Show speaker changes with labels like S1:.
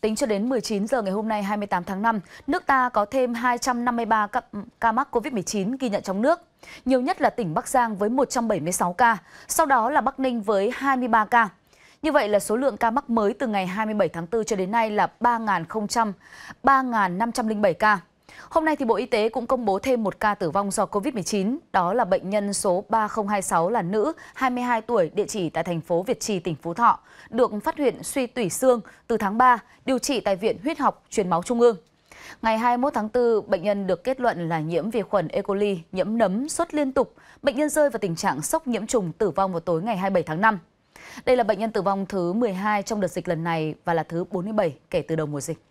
S1: Tính cho đến 19 giờ ngày hôm nay 28 tháng 5, nước ta có thêm 253 ca, ca mắc COVID-19 ghi nhận trong nước. Nhiều nhất là tỉnh Bắc Giang với 176 ca, sau đó là Bắc Ninh với 23 ca. Như vậy là số lượng ca mắc mới từ ngày 27 tháng 4 cho đến nay là 3.507 ca. Hôm nay thì Bộ Y tế cũng công bố thêm một ca tử vong do COVID-19, đó là bệnh nhân số 3026 là nữ, 22 tuổi, địa chỉ tại thành phố Việt Trì, tỉnh Phú Thọ, được phát hiện suy tủy xương từ tháng 3, điều trị tại Viện Huyết học Truyền máu Trung ương. Ngày 21 tháng 4, bệnh nhân được kết luận là nhiễm vi khuẩn E. coli, nhiễm nấm, sốt liên tục. Bệnh nhân rơi vào tình trạng sốc nhiễm trùng tử vong vào tối ngày 27 tháng 5. Đây là bệnh nhân tử vong thứ 12 trong đợt dịch lần này và là thứ 47 kể từ đầu mùa dịch.